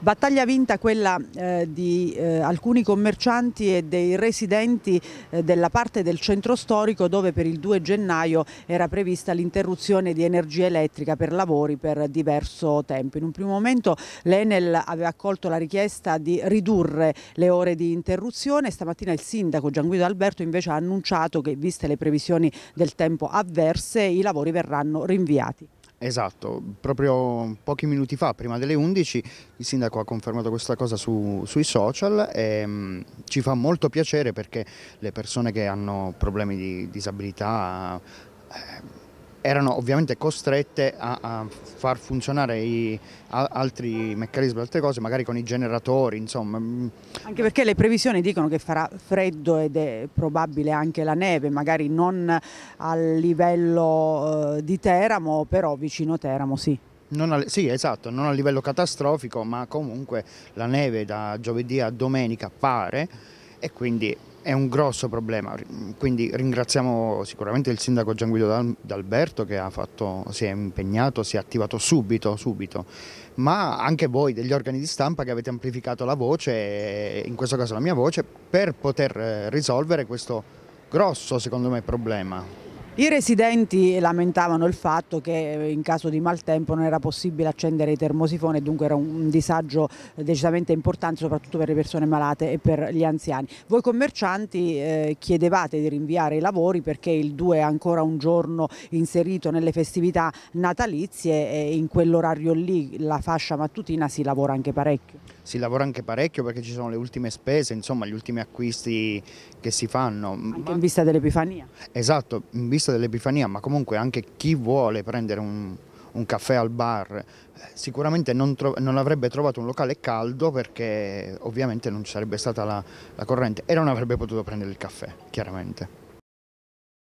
Battaglia vinta quella eh, di eh, alcuni commercianti e dei residenti eh, della parte del centro storico dove per il 2 gennaio era prevista l'interruzione di energia elettrica per lavori per diverso tempo. In un primo momento l'Enel aveva accolto la richiesta di ridurre le ore di interruzione, stamattina il sindaco Gianguido Alberto invece ha annunciato che viste le previsioni del tempo avverse i lavori verranno rinviati. Esatto, proprio pochi minuti fa, prima delle 11, il sindaco ha confermato questa cosa su, sui social e mh, mm, ci fa molto piacere perché le persone che hanno problemi di disabilità eh, erano ovviamente costrette a, a far funzionare i, a, altri meccanismi, altre cose, magari con i generatori, insomma. Mm. Anche perché le previsioni dicono che farà freddo ed è probabile anche la neve, magari non a livello eh, di Teramo, però vicino Teramo sì. A, sì, esatto, non a livello catastrofico, ma comunque la neve da giovedì a domenica pare e quindi è un grosso problema. Quindi ringraziamo sicuramente il sindaco Gian Guido D'Alberto che fatto, si è impegnato, si è attivato subito, subito, ma anche voi degli organi di stampa che avete amplificato la voce, in questo caso la mia voce, per poter eh, risolvere questo grosso, secondo me, problema. I residenti lamentavano il fatto che eh, in caso di maltempo non era possibile accendere i termosifoni dunque era un disagio decisamente importante soprattutto per le persone malate e per gli anziani. Voi commercianti eh, chiedevate di rinviare i lavori perché il 2 è ancora un giorno inserito nelle festività natalizie e in quell'orario lì la fascia mattutina si lavora anche parecchio. Si lavora anche parecchio perché ci sono le ultime spese, insomma gli ultimi acquisti che si fanno. Anche Ma... in vista dell'Epifania. Esatto, in vista festa dell'Epifania, ma comunque anche chi vuole prendere un, un caffè al bar, eh, sicuramente non, non, avrebbe trovato un locale caldo perché ovviamente non ci sarebbe stata la, la corrente e non avrebbe potuto prendere il caffè, chiaramente.